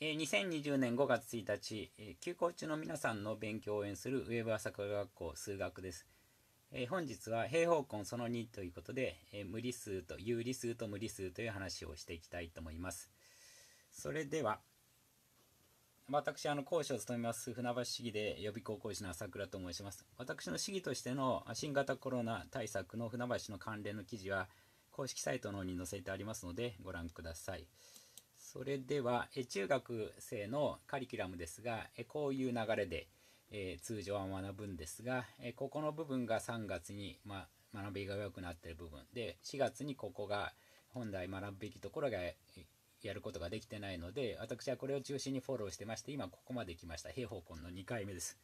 2020年5月1日、休校中の皆さんの勉強を応援するウェブ朝倉学校数学です。本日は平方根その2ということで、無理数と有理数と無理数という話をしていきたいと思います。それでは、私、あの、講師を務めます、船橋市議で予備高校師の朝倉と申します。私の市議としての新型コロナ対策の船橋の関連の記事は、公式サイトの方に載せてありますので、ご覧ください。それでは、え中学生のカリキュラムですが、えこういう流れで、え通常は学ぶんですが、えここの部分が3月に、ま学びが良くなってる部分で4月にここが本来学ぶべきところがやることができてないので私はこれを中心にフォローしてまして今ここまで来ました平方根の2回目です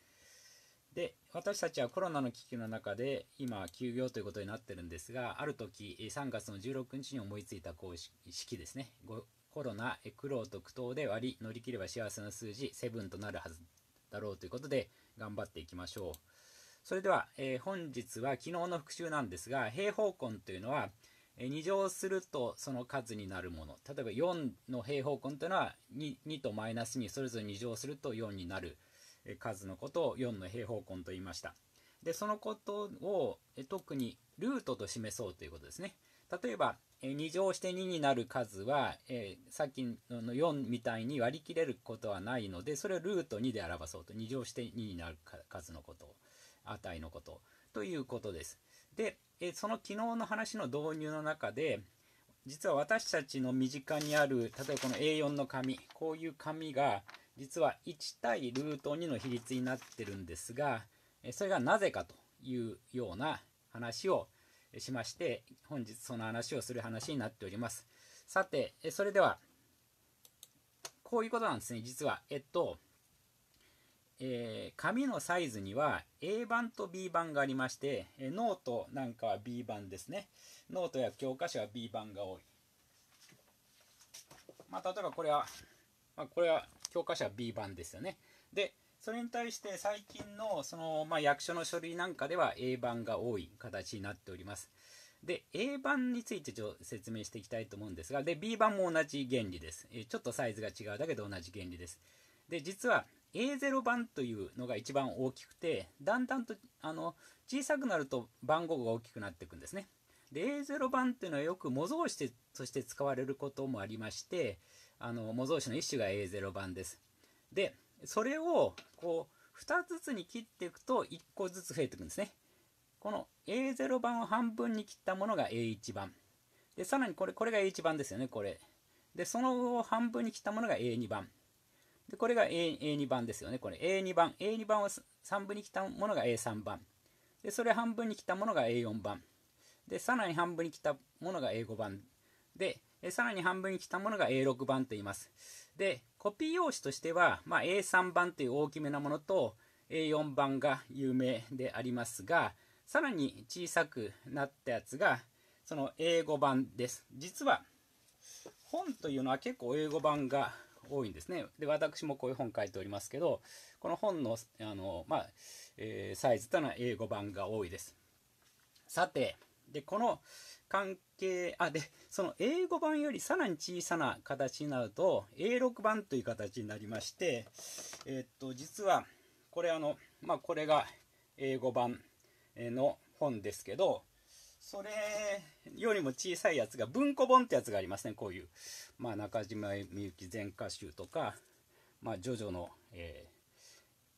で私たちはコロナの危機の中で今休業ということになってるんですがある時3月の16日に思いついた公式ですねコロナ、苦労と苦闘で割り、乗り切れば幸せな数字、セブンとなるはずだろうということで、頑張っていきましょう。それでは、えー、本日は昨日の復習なんですが、平方根というのは、え2乗するとその数になるもの。例えば4の平方根というのは 2, 2とマイナスにそれぞれ2乗すると4になる数のことを4の平方根と言いました。で、そのことを特にルートと示そうということですね。例えば、え2乗して2になる数は、えー、さっきの4みたいに割り切れることはないのでそれをルート2で表そうと2乗して2になる数のこと値のことということです。で、えその昨日の話の導入の中で実は私たちの身近にある例えばこの A4 の紙こういう紙が実は1対ルート2の比率になってるんですがそれがなぜかというような話をしまして、本日その話をする話になっております。さて、それでは、こういうことなんですね、実は。えっと、えー、紙のサイズには A 版と B 版がありまして、えノートなんかは B 版ですね。ノートや教科書は B 版が多い。まあ、例えばこれは、まあ、これは教科書は B 版ですよね。で、それに対して最近のその、まあ、役所の書類なんかでは A 版が多い形になっております。で、A 版についてちょ説明していきたいと思うんですが、で、B 版も同じ原理です。ちょっとサイズが違うだけど同じ原理です。で、実は A0 版というのが一番大きくて、だんだんとあの小さくなると番号が大きくなっていくんですね。で、A0 版っていうのはよく模造紙として使われることもありまして、あの模造紙の一種が A0 版です。で、それをこう2つずつに切っていくと1個ずつ増えていくんですねこの A0 番を半分に切ったものが A1 番でさらにこれこれが A1 番ですよねこれでその後半分に切ったものが A2 番でこれが A A2 番ですよねこれ A2 番 A2 番を3分に切ったものが A3 番でそれ半分に切ったものが A4 番でさらに半分に切ったものが A5 番でえさらに半分に切ったものが A6 版と言います。で、コピー用紙としては、まあ、A3 版という大きめなものと A4 版が有名でありますが、さらに小さくなったやつが、その英語版です。実は、本というのは結構英語版が多いんですね。で、私もこういう本書いておりますけど、この本の、あの、まあ、えー、サイズというのは英語版が多いです。さて、で、この、関係、あ、で、その英語版よりさらに小さな形になると、A6 版という形になりまして、えっと、実は、これあの、まあ、これが英語版の本ですけど、それよりも小さいやつが文庫本ってやつがありますね。こういう、まあ、中島みゆき全歌集とか、まあ、ジョジョの、え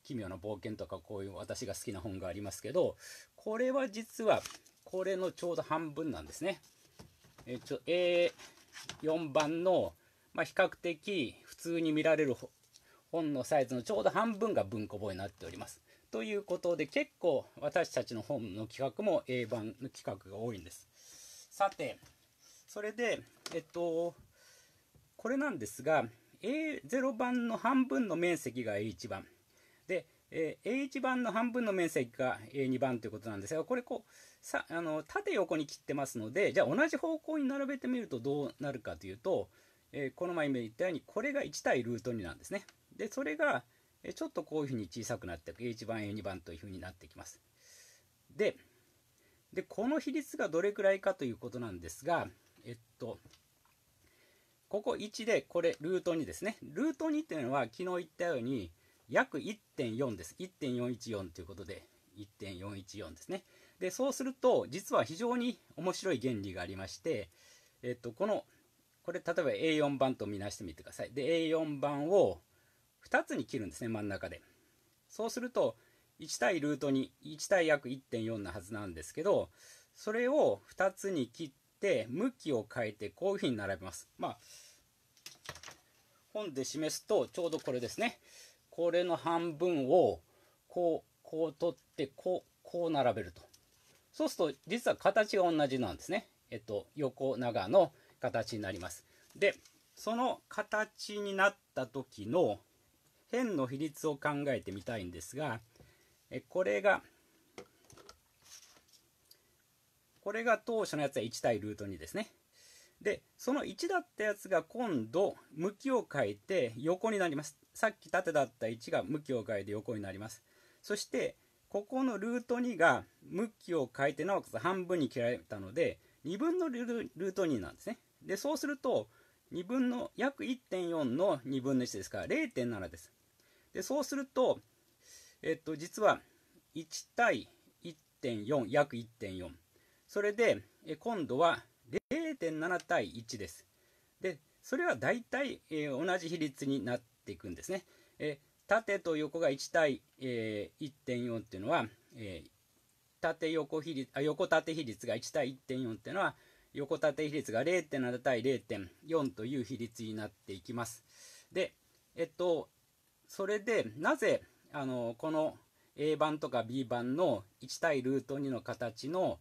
ー、奇妙な冒険とか、こういう私が好きな本がありますけど、これは実はこれのちょうど半分なんですね。えちょ A4 番の、まあ、比較的普通に見られる本のサイズのちょうど半分が文庫本になっております。ということで結構私たちの本の企画も A 版の企画が多いんです。さて、それで、えっと、これなんですが、A0 版の半分の面積が A1 番。で、えー、A1 番の半分の面積が A2 番ということなんですが、これこう、さあの縦横に切ってますので、じゃあ同じ方向に並べてみるとどうなるかというと、えー、この前言ったように、これが1対ルート2なんですね。で、それが、ちょっとこういうふうに小さくなっていく。A1 番、A2 番というふうになってきます。で、で、この比率がどれくらいかということなんですが、えっと、ここ1で、これ、ルート2ですね。ルート2っていうのは、昨日言ったように、約1.4です。1.414ということで、1.414ですね。で、そうすると、実は非常に面白い原理がありまして、えっと、この、これ、例えば A4 番と見なしてみてください。で、A4 番を2つに切るんですね、真ん中で。そうすると、1対ルート2、1対約1.4なはずなんですけど、それを2つに切って、向きを変えて、こういうふうに並べます。まあ、本で示すと、ちょうどこれですね。これの半分をこうこう取ってこうこう並べるとそうすると実は形が同じなんですねえっと横長の形になりますでその形になった時の辺の比率を考えてみたいんですがえこれがこれが当初のやつは1対ルート2ですねでその1だったやつが今度向きを変えて横になりますさっき縦だった1が向きを変えて横になります。そして、ここのルート2が向きを変えて、なおかつ半分に切られたので、2分のルート2なんですね。で、そうすると、2分の、約1.4の2分の1ですから、0.7です。で、そうすると、えっと、実は、1対1.4、約1.4。それで、え今度は0.7対1です。で、それは大体、えー、同じ比率になってていくんですね。え縦と横が1対、えー、1.4っていうのは、えー、縦横比率あ横縦比率が1対1.4っていうのは横縦比率が0.7対0.4という比率になっていきます。で、えっと、それでなぜあのこの A 版とか B 版の1対ルート2の形の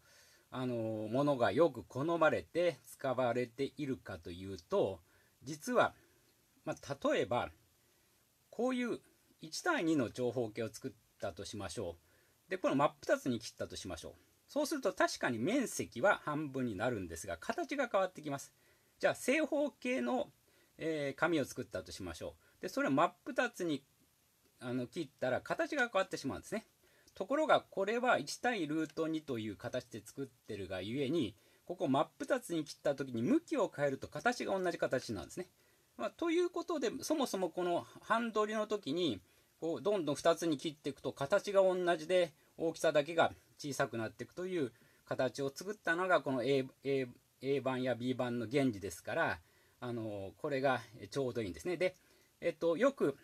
あのものがよく好まれて使われているかというと実は、まあ、例えばこういう1対2の長方形を作ったとしましょう。で、これを真っ二つに切ったとしましょう。そうすると確かに面積は半分になるんですが、形が変わってきます。じゃあ、正方形の、えー、紙を作ったとしましょう。で、それを真っ二つにあの切ったら形が変わってしまうんですね。ところが、これは1対ルート2という形で作ってるがゆえに、ここ真っ二つに切った時に向きを変えると形が同じ形なんですね。まあ、ということでそもそもこの半取りの時にこうどんどん2つに切っていくと形が同じで大きさだけが小さくなっていくという形を作ったのがこの A, A, A 版や B 版の原理ですからあのこれがちょうどいいんですね。で、えっと、よく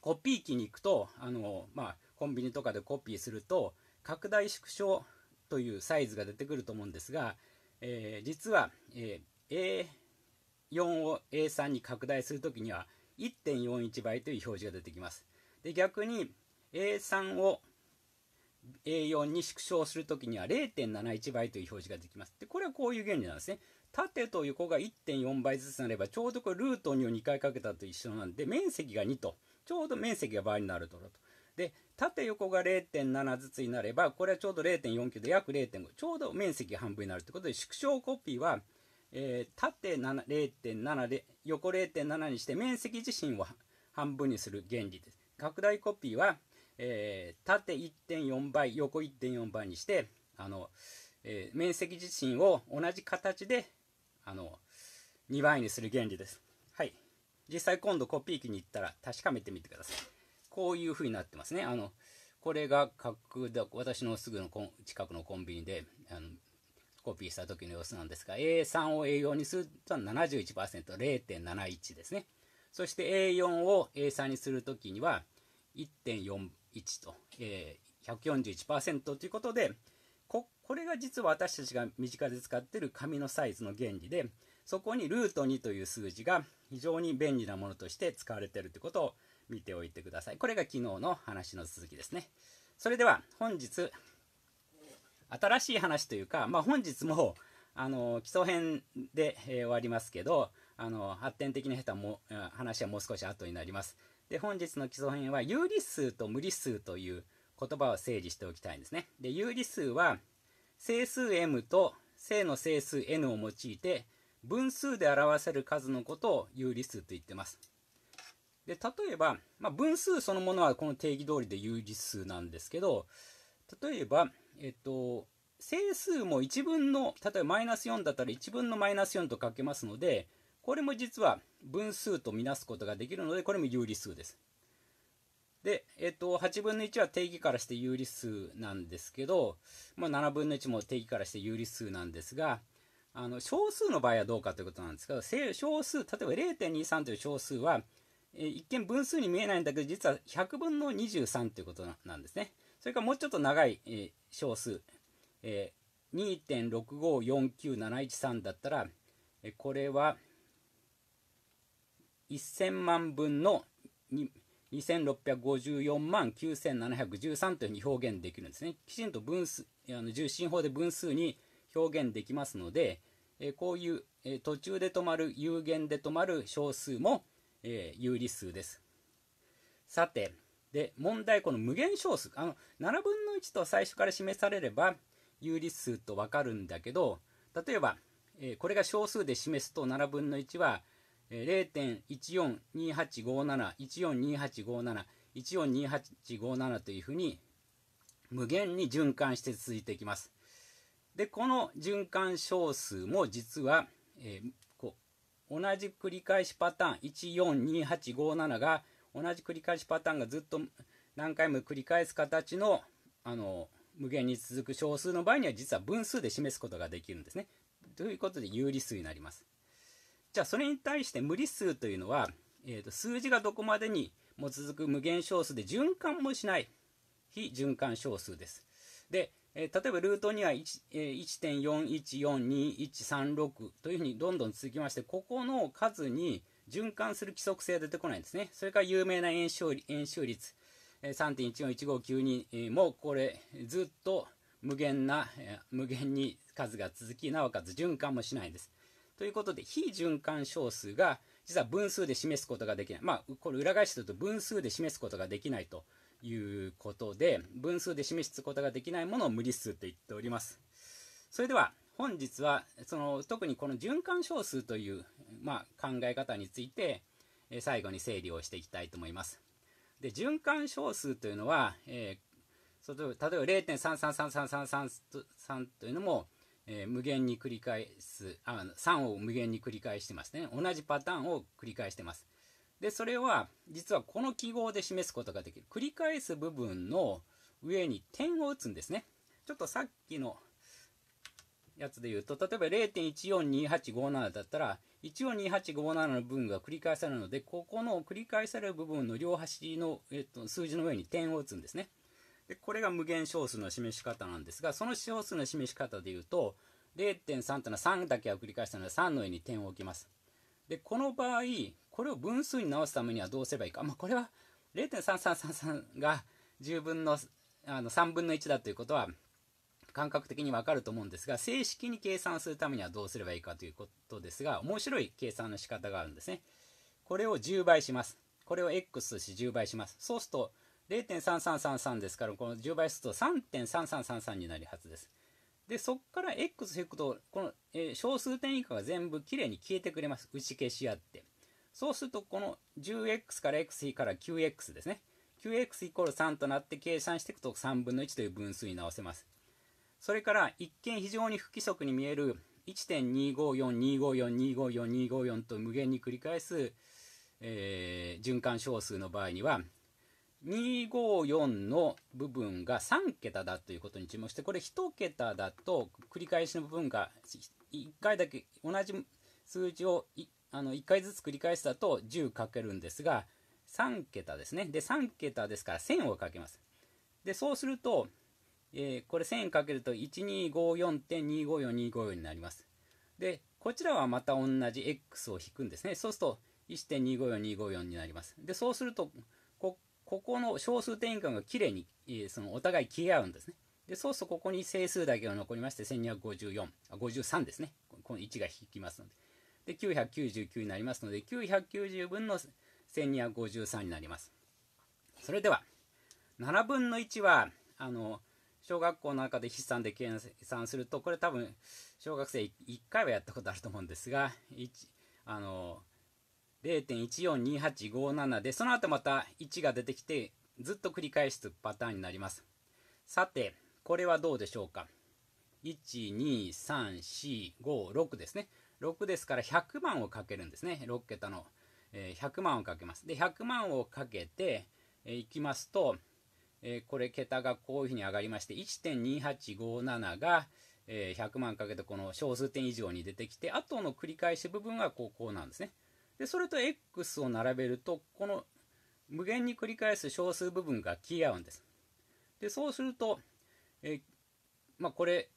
コピー機に行くとあの、まあ、コンビニとかでコピーすると拡大縮小というサイズが出てくると思うんですが、えー、実は、えー、A 4を A3 に拡大するときには1.41倍という表示が出てきます。で逆に A3 を A4 に縮小するときには0.71倍という表示ができます。でこれはこういう原理なんですね。縦と横が1.4倍ずつなればちょうどこれルート2を2回かけたと一緒なんで面積が2とちょうど面積が倍になるとろと。で縦横が0.7ずつになればこれはちょうど0.49で約0.5ちょうど面積が半分になるということで縮小コピーはえー、縦0.7で横0.7にして面積自身を半分にする原理です拡大コピーは、えー、縦1.4倍横1.4倍にしてあの、えー、面積自身を同じ形であの2倍にする原理ですはい実際今度コピー機に行ったら確かめてみてくださいこういう風になってますねあのこれが拡大私のすぐの近くのコンビニであのコピーした時の様子なんですが、A3 を A4 にすると71%、0.71ですね。そして A4 を A3 にするときには1.41と、えー、141%ということで、こ、これが実は私たちが身近で使っている紙のサイズの原理で、そこにルート2という数字が非常に便利なものとして使われているということを見ておいてください。これが昨日の話の続きですね。それでは本日、新しい話というか、まあ、本日もあの基礎編で、えー、終わりますけどあの発展的な下手も話はもう少し後になります。で本日の基礎編は有理数と無理数という言葉を整理しておきたいんですね。で有理数は整数 m と正の整数 n を用いて分数で表せる数のことを有理数と言ってます。で例えば、まあ、分数そのものはこの定義通りで有理数なんですけど例えばえっと、整数も1分の、例えばマイナス4だったら1分のマイナス4と書けますので、これも実は分数とみなすことができるので、これも有理数です。で、えっと、8分の1は定義からして有理数なんですけど、まあ、7分の1も定義からして有理数なんですが、あの小数の場合はどうかということなんですけど、小数、例えば0.23という小数は、え一見分数に見えないんだけど、実は100分の23ということなんですね。それからもうちょっと長い、えー、小数、えー、2.6549713だったら、えー、これは1000万分の2654万9713というふうに表現できるんですね。きちんと分数、あの重心法で分数に表現できますので、えこういう、え途中で止まる、有限で止まる小数も、え有理数です。さて、で問題この無限小数あの7分の1と最初から示されれば有理数と分かるんだけど例えば、えー、これが小数で示すと7分の1は、えー、0.142857142857142857というふうに無限に循環して続いていきます。でこの循環小数も実は、えー、こう同じ繰り返しパターン14285 7が同じ繰り返しパターンがずっと何回も繰り返す形のあの無限に続く小数の場合には実は分数で示すことができるんですね。ということで有理数になります。じゃあそれに対して無理数というのは、えーと、数字がどこまでにも続く無限小数で循環もしない非循環小数です。で、えー、例えばルートには1.4142136、えー、というふうにどんどん続きましてここの数に循環する規則性は出てこないんですね。それから有名な円周円周率3.141592もこれずっと無限な無限に数が続きなおかつ循環もしないんです。ということで非循環小数が実は分数で示すことができないまあこれ裏返しすると分数で示すことができないということで分数で示すことができないものを無理数と言っております。それでは本日はその特にこの循環小数という、まあ、考え方について、え最後に整理をしていきたいと思います。で循環小数というのは、えー、例えば0.333333というのも、えー、無限に繰り返すあ3を無限に繰り返してますね同じパターンを繰り返してます。でそれは実はこの記号で示すことができる繰り返す部分の上に点を打つんですね。ちょっとさっきのやつで言うと、例えば0.142857だったら、142857の部分が繰り返されるので、ここの繰り返される部分の両端の、えっと、数字の上に点を打つんですね。で、これが無限小数の示し方なんですが、その小数の示し方で言うと、0.3というのは3だけは繰り返したので、3の上に点を置きます。で、この場合、これを分数に直すためにはどうすればいいか。まあ、これは0.3333が10分の、あの、3分の1だということは、感覚的にわかると思うんですが、正式に計算するためにはどうすればいいかということですが、面白い計算の仕方があるんですね。これを10倍します。これを x とし10倍します。そうすると、0.3333ですから、この10倍すると3.3333になるはずです。で、そこから x 引くと、この、えー、小数点以下が全部きれいに消えてくれます。打ち消し合って。そうすると、この 10x から x から 9x ですね。9x イコール3となって計算していくと3分の1という分数に直せます。それから一見非常に不規則に見える1.254254254254と無限に繰り返す、えー、循環小数の場合には254の部分が3桁だということに注目してこれ1桁だと繰り返しの部分が1回だけ同じ数字をあの1回ずつ繰り返すだと10かけるんですが3桁ですねで3桁ですから1000をかけますでそうするとえー、これ1000かけると1254.254254になります。で、こちらはまた同じ x を引くんですね。そうすると1.254254になります。で、そうすると、こ、ここの小数点以下がきれいに、えー、そのお互い消え合うんですね。で、そうするとここに整数だけが残りまして、1254、53ですね。この1が引きますので。で、999になりますので、990分の1253になります。それでは、7分の1は、あの、小学校の中で筆算で計算するとこれ多分小学生1回はやったことあると思うんですがあの0.142857でその後また1が出てきてずっと繰り返すパターンになりますさてこれはどうでしょうか12345 6ですね6ですから100万をかけるんですね6桁の、え100万をかけますで100万をかけて、えいきますとえー、これ桁がこういうふうに上がりまして1.2857が、えー、100万かけてこの小数点以上に出てきて後の繰り返し部分がこうこうなんですねでそれと x を並べるとこの無限に繰り返す小数部分が消え合うんですでそうすると、えー、まあ、これ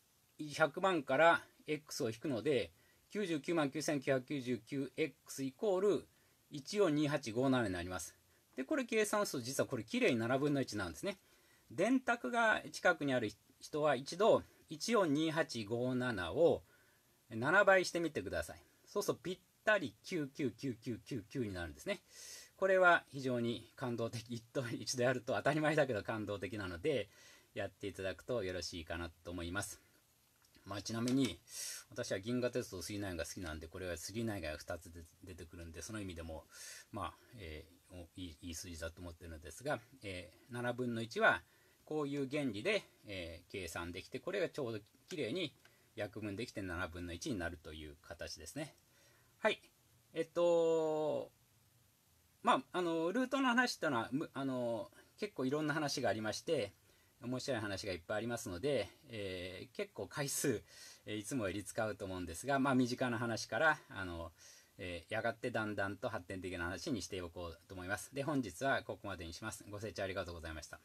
100万から x を引くので99万 9999x イコール14285 7になりますで、これ計算すると実はこれきれいに7分の1なんですね。電卓が近くにある人は一度142857を7倍してみてください。そうするとぴったり999999になるんですね。これは非常に感動的。一度一度やると当たり前だけど感動的なので、やっていただくとよろしいかなと思います。まあ、ちなみに、私は銀河鉄道999が好きなんで、これは999が2つ出てくるんで、その意味でも、まあ、えーいいいい数字だと思ってるのですが、えー、7分の1はこういう原理で、えー、計算できてこれがちょうどきれいに約分できて7分の1になるという形ですね。はい。えっと、まあ、あの、ルートの話というのは、あの、結構いろんな話がありまして、面白い話がいっぱいありますので、えー、結構回数、えいつもより使うと思うんですが、まあ、身近な話から、あの、えー、やがてだんだんと発展的な話にしておこうと思います。で、本日はここまでにします。ご清聴ありがとうございました。